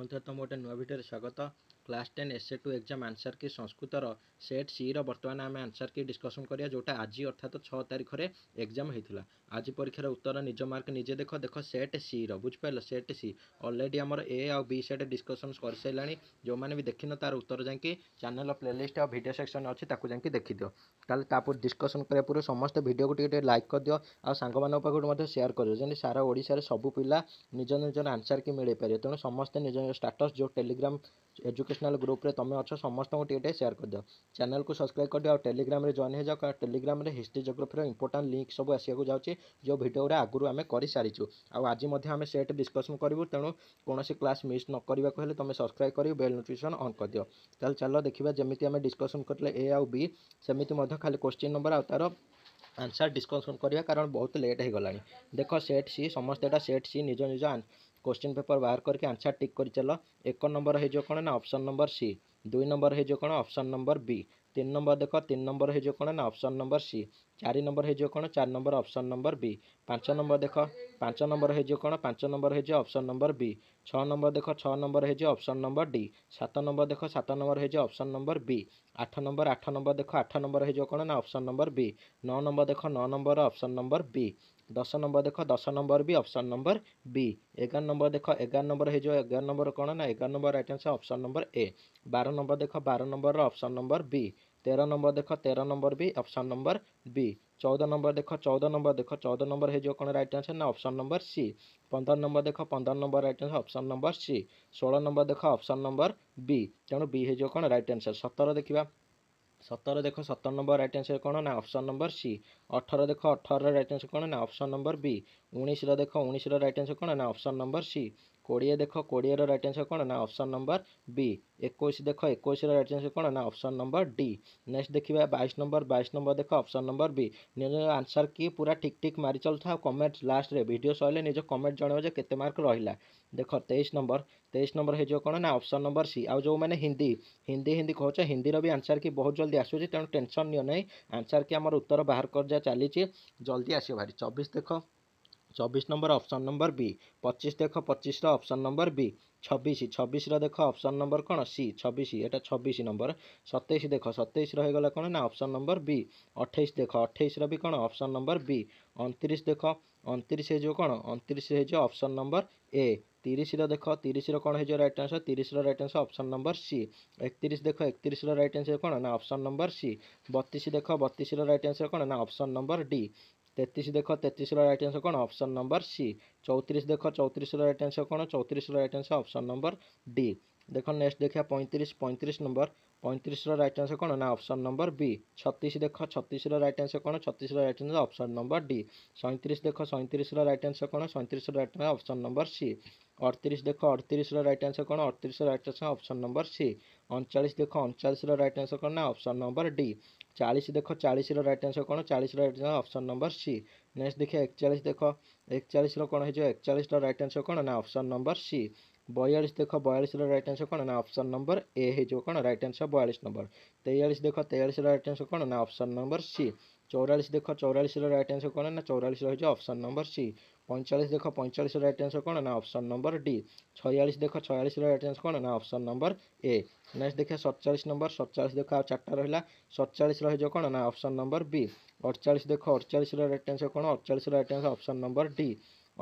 ফোনথ মোটে নয়া ভিডিওতে স্বাগত class ten S two exam answer କି ସଂସ୍କୃତର ସେଟ୍ ସିର ବର୍ତ୍ତମାନ ଆମେ ଆନ୍ସର୍ କି ଡିସ୍କସନ୍ କରିବା ଯେଉଁଟା ଆଜି ଅର୍ଥାତ୍ ଛଅ ତାରିଖରେ ଏକ୍ଜାମ୍ ହେଇଥିଲା ଆଜି ପରୀକ୍ଷାର ଉତ୍ତର ନିଜ ମାର୍କ ନିଜେ ଦେଖ ଦେଖ ସେଟ୍ ସିର ବୁଝିପାରିଲ ସେଟ୍ ସି ଅଲରେଡ଼ି ଆମର ଏ ଆଉ ବି ସେଟ୍ ଡିସ୍କସନ୍ କରିସାରିଲାଣି ଯେଉଁମାନେ ବି ଦେଖିନ ତା'ର ଉତ୍ତର ଯାଇକି ଚ୍ୟାନେଲ୍ ପ୍ଲେଲିଷ୍ଟ ଆଉ ଭିଡ଼ିଓ ସେକ୍ସନ୍ ଅଛି ତାକୁ ଯାଇକି ଦେଖିଦିଅ ତାହେଲେ ତାପରେ ଡିସ୍କସନ୍ କରିବା ପୂର୍ବରୁ ସମସ୍ତେ ଭିଡ଼ିଓକୁ ଟିକେ ଟିକେ ଲାଇକ୍ କରିଦିଅ ଆଉ ସାଙ୍ଗମାନଙ୍କ ପାଖକୁ ମଧ୍ୟ ସେୟାର କରିଦିଅ ଯେମିତି ସାରା ଓଡ଼ିଶାରେ ସବୁ ପିଲା ନିଜ ନିଜର ଆନ୍ସର୍ କି ମିଳିପାରିବେ ତେଣୁ ସମସ୍ତେ ନିଜ ନିଜ ଷ୍ଟାଟସ୍ ଯେଉଁ ଟେଲିଗ୍ରାମ ଏଜୁକେସନ୍ प्रफेसनाल ग्रुप तुम्हें अच्छा समस्त टेटे सेयार कर दिव चैनल को सब्सक्राइब कर दिव टेलीग्राम जॉन हो जाओ Telegram history geography important link सब आसाक जाऊँच जो भिडियो गुड़ा आगू आम कर सारी आज आम से डिस्कसन करूँ तेणु कौन से क्लास मिस नक तुम्हें सब्सक्राइब कर बेल नोटिकेसन अन् कर दिव चल देखा जमी आम डिस्कसन करते ए आउ बी सेमती खाली क्वेश्चन नंबर आ तार आंसर डिस्कसन करवा कारण बहुत लेट हो गला देख सेट सी समस्त सेट सी निज निज क्वेश्चन पेपर बाहर करके आंसर टिक कर चल एक नंबर हो कौन ना ऑप्शन नंबर सी दुई नंबर हो कौन ऑप्शन नंबर बी तीन नंबर देख तीन नंबर हो कौन ना ऑप्शन नंबर सी ଚାରି ନମ୍ବର ହେଇଯିବ କ'ଣ ଚାରି ନମ୍ବର ଅପସନ୍ ନମ୍ବର ବି ପାଞ୍ଚ ନମ୍ବର ଦେଖ ପାଞ୍ଚ ନମ୍ବର ହେଇଯିବ କ'ଣ ପାଞ୍ଚ ନମ୍ବର ହେଇଯିବ ଅପସନ୍ ନମ୍ବର ବି ଛଅ ନମ୍ବର ଦେଖ ଛଅ ନମ୍ବର ହେଇଯିବ ଅପସନ୍ ନମ୍ବର ଡି ସାତ ନମ୍ବର ଦେଖ ସାତ ନମ୍ବର ହେଇଯିବ ଅପସନ୍ ନମ୍ବର ବି ଆଠ ନମ୍ବର ଆଠ ନମ୍ବର ଦେଖ ଆଠ ନମ୍ବର ହେଇଯିବ କ'ଣ ନା ଅପସନ୍ ନମ୍ବର ବି ନଅ ନମ୍ବର ଦେଖ ନଅ ନମ୍ବର ଅପସନ୍ ନମ୍ବର ବି ଦଶ ନମ୍ବର ଦେଖ ଦଶ ନମ୍ବର ବି ଅପସନ୍ ନମ୍ବର ବି ଏଗାର ନମ୍ବର ଦେଖ ଏଗାର ନମ୍ବର ହେଇଯିବ ଏଗାର ନମ୍ବର କ'ଣ ନା ଏଗାର number right answer option number A ବାର ନମ୍ବର ଦେଖ ବାର ନମ୍ବରର ଅପସନ୍ ନମ୍ବର ବି तेरह नंबर देख तेरह नंबर भी ऑप्शन नंबर बी चौदह नंबर देख चौदह नंबर देख चौदह नंबर है जो कौन राइट आंसर ना ऑप्शन नंबर सी पंद्रह नंबर देख पंद्रह number right answer option number C षोह नंबर देख ऑप्शन नंबर बी तेणु बी है जो कौन राइट आंसर सतर देखा सतर देख सतर नंबर राइट आंसर कौन ना ऑप्शन नंबर सी अठर देख अठर राइट आंसर कौन ना ऑप्शन नंबर बी उन्नीस देख उन्नीस राइट आंसर कौन ना ऑप्शन नंबर सी কোড়িয়ে দেখ কোড়িয়ের রাইট আনসর কোণ না অপসন নম্বর বি একুশ দেখ একুশর রাইট আনসর কোণ না অপসন নম্বর ডি নেক্সট দেখা বাইশ নম্বর বাইশ নম্বর দেখ অপসন নম্বর বি নিজ আনসার কি পুরা ঠিক ঠিক মারি চলুথাও কমেন্ট লাস্টরে ভিডিও সরিলে নিজ কমেন্ট জনাইব যে কেতে মার্ক রহিলা দেখ তেইশ নম্বর তেইশ নম্বর হয়ে কোণ না অপসন নম্বর সি আউ যে হিন্দি হিন্দি হিন্দি কହୁଛ হিন্দির বি আনসার কি বহু জলদি আসুচি তেমন টেনশন নিও নাই আনসার কি আমার উত্তর বাহার করা চালিছি জলদি আসিও ভারি চব্বিশ দেখ চবিশ নম্বর অপସନ୍ ନମ୍ବର ବି ପଚିଶ ଦେଖ ପଚିଶର ଅପସନ୍ ନମ୍ବର ବି ଛବିଶ ଛବିଶର ଦେଖ ଅପସନ୍ ନମ୍ବର କ'ଣ ସି ଛବିଶ ଏଇଟା ଛବିଶ ନମ୍ବର ସତେଇଶ ଦେଖ ସତେଇଶର ହେଇଗଲା କ'ଣ ନା ଅପସନ୍ ନମ୍ବର ବି ଅଠେଇଶ ଦେଖ ଅଠେଇଶର ବି କ'ଣ ଅପସନ୍ ନମ୍ବର ବି ଅଣତିରିଶ ଦେଖ ଅଣତିରିଶ ହେଇଯିବ କ'ଣ ଅଣତିରିଶ ହେଇଯିବ ଅପସନ୍ ନମ୍ବର ଏ ତିରିଶର ଦେଖ ତିରିଶର କ'ଣ ହେଇଯିବ ରାଇଟ୍ ଆନ୍ସର୍ ତିରିଶର right answer option number C ଏକତିରିଶ ଦେଖ ଏକତିରିଶର ରାଇଟ୍ ଆନ୍ସର୍ କ'ଣ ନା ଅପସନ୍ ନମ୍ବର ସି ବତିଶ ଦେଖ ବତିଶର ରାଇଟ୍ ଆନ୍ସର୍ କ'ଣ ନା ଅପସନ୍ ନମ୍ବର ଡି তেত্রিশ দেখ তেত্রিশর রাইট আনসর কোণ অপশন নম্বর সি চৌত্রিশ দেখ চৌত্রিশর রাইট আনসর কোণ চৌত্রিশর right answer option number D দেখ নেক্সট দেখা পঁয়ত্রিশ পঁয়ত্রিশ নম্বর পঁয়ত্রিশর রাইট আনসর কোণ না অপশন নম্বর বি ছত্রিশ দেখ ছত্রিশর রাইট আনসর কোণ ছত্রিশর right answer option number D সৈত্রিশ দেখ সৈত্রিশর রাইট আনসর কোণ সৈত্রিশর right answer option number C অড়তিরিশ দেখ অড়তিরিশর রাইট আনসর কোণ অড়তিরিশর right answer option number C অনচাশ দেখ অনচাশর রাইট আনসর কোণ না অপশন নম্বর ডি ଚାଳିଶ ଦେଖ ଚାଳିଶର ରାଇଟ୍ ଆନ୍ସର୍ କ'ଣ ଚାଳିଶର right answer option number C next ଦେଖିବା ଏକଚାଳିଶ ଦେଖ ଏକଚାଳିଶର କ'ଣ ହେଇଯିବ ଏକଚାଳିଶର ରାଇଟ୍ ଆନ୍ସର୍ କ'ଣ ନା ଅପସନ୍ ନମ୍ବର ସି बयालीस देख बयालीस रईट आंसर कौन ना अप्सन नंबर ए है कौन रईट आंसर बयालीस नंबर तेयालीस देख तेयालीस रईट आंसर कौन ना ऑप्शन नंबर सी चौरालीस देख चौरालीस रईट आंसर कौन ना चौरालीस रही अप्सन नंबर सी पैंचाश देख पैंचाश रईट आंसर कौन ना अप्सन नंबर डी छयास देख छयालीस रईट आंसर कौन ना ऑप्शन नंबर ए नेक्स्ट देखिए सतचाश नंबर सतचाश देख आ चार्टा रहा सतचाश रही है कौन ना ऑप्शन नंबर बी अड़चाश देख अड़चाश रईट आंसर कौन अड़चाश right answer option number D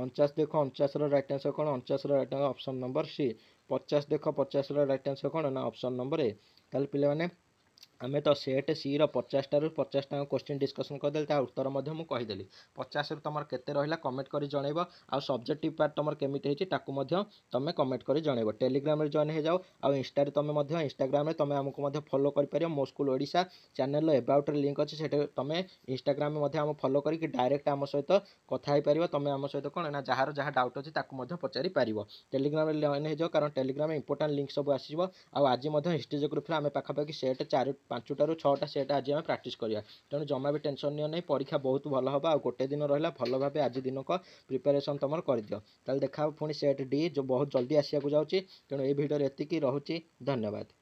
ଅଣଚାଶ ଦେଖ ଅଣଚାଶର ରାଇଟ୍ ଆନ୍ସର୍ କ'ଣ ଅଣଚାଶର right answer option number C ପଚାଶ ଦେଖ ପଚାଶର ରାଇଟ୍ ଆନ୍ସର୍ କ'ଣ ନା ଅପସନ୍ ନମ୍ବର ଏ ତାହେଲେ ପିଲାମାନେ ଆମେ ତ ସେଟ୍ ସି'ର ପଚାଶଟାରୁ ପଚାଶଟା କୋଶ୍ଚିନ୍ ଡିସ୍କସନ୍ କରିଦେଲି ତା ଉତ୍ତର ମଧ୍ୟ ମୁଁ କହିଦେଲି ପଚାଶରୁ ତୁମର କେତେ ରହିଲା କମେଣ୍ଟ କରି ଜଣେଇବ ଆଉ ସବଜେକ୍ଟିଭ୍ ପାର୍ଟ ତୁମର କେମିତି ହେଇଛି ତାକୁ ମଧ୍ୟ ତୁମେ କମେଣ୍ଟ କରି ଜଣେଇବ ଟେଲିଗ୍ରାମରେ ଜଏନ୍ ହେଇଯାଅ ଆଉ ଇନଷ୍ଟାରେ ତୁମେ ମଧ୍ୟ ଇନଷ୍ଟାଗ୍ରାମରେ ତୁମେ ଆମକୁ ମଧ୍ୟ ଫଲୋ କରିପାରିବ ମୋ ସ୍କୁଲ୍ ଓଡ଼ିଶା ଚ୍ୟାନେଲ୍ର ଏବାଉଟ୍ରେ ଲିଙ୍କ୍ ଅଛି ସେଠି ତୁମେ ଇନଷ୍ଟାଗ୍ରାମରେ ମଧ୍ୟ ଆମକୁ ଫଲୋ କରିକି ଡାଇରେକ୍ଟ ଆମ ସହିତ କଥା ହେଇପାରିବ ତୁମେ ଆମ ସହିତ କ'ଣ ନା ଯାହାର ଯାହା ଡାଉଟ୍ ଅଛି ତାକୁ ମଧ୍ୟ ପଚାରିପାରିବ ଟେଲିଗ୍ରାମରେ ଜଏନ୍ ହେଇଯାଅ କାରଣ ଟେଲିଗ୍ରାମରେ ଇମ୍ପୋର୍ଟାଣ୍ଟ ଲିଙ୍କ୍ ସବୁ ଆସିଯିବ ଆଉ ଆଜି ମଧ୍ୟ ହିଷ୍ଟ୍ରି ଜୋଗ୍ରାଫିରେ ଆମେ ପାଖାପାଖି ସେଟ୍ ଚାରି ପାଞ୍ଚଟାରୁ ଛଅଟା ସେଟ୍ ଆଜି ଆମେ ପ୍ରାକ୍ଟିସ୍ କରିବା ତେଣୁ ଜମା ବି ଟେନସନ୍ ନିଅ ନାହିଁ ପରୀକ୍ଷା ବହୁତ ଭଲ ହେବ ଆଉ ଗୋଟେ ଦିନ ରହିଲା ଭଲ ଭାବେ ଆଜି ଦିନକ ପ୍ରିପାରେସନ୍ ତୁମର କରିଦିଅ ତାହେଲେ ଦେଖା ପୁଣି ସେଟ୍ ଡି ବହୁତ ଜଲ୍ଦି ଆସିବାକୁ ଯାଉଛି ତେଣୁ ଏଇ ଭିଡ଼ିଓରେ ଏତିକି ରହୁଛି ଧନ୍ୟବାଦ